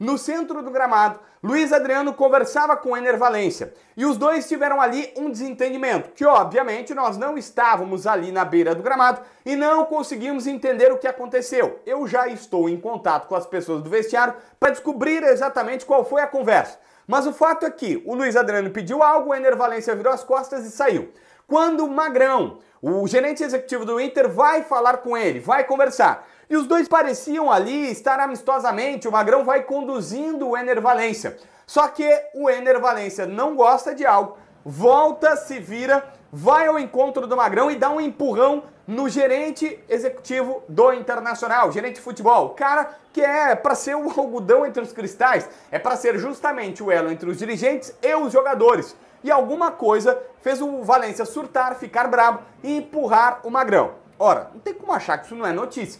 No centro do gramado, Luiz Adriano conversava com Ener Valência e os dois tiveram ali um desentendimento, que obviamente nós não estávamos ali na beira do gramado e não conseguimos entender o que aconteceu. Eu já estou em contato com as pessoas do vestiário para descobrir exatamente qual foi a conversa. Mas o fato é que o Luiz Adriano pediu algo, o Ener Valência virou as costas e saiu. Quando o Magrão, o gerente executivo do Inter, vai falar com ele, vai conversar. E os dois pareciam ali estar amistosamente, o Magrão vai conduzindo o Ener Valência. Só que o Ener Valência não gosta de algo, volta, se vira, vai ao encontro do Magrão e dá um empurrão no gerente executivo do Internacional, gerente de futebol, o cara que é para ser o algodão entre os cristais, é para ser justamente o elo entre os dirigentes e os jogadores. E alguma coisa fez o Valência surtar, ficar brabo e empurrar o Magrão. Ora, não tem como achar que isso não é notícia.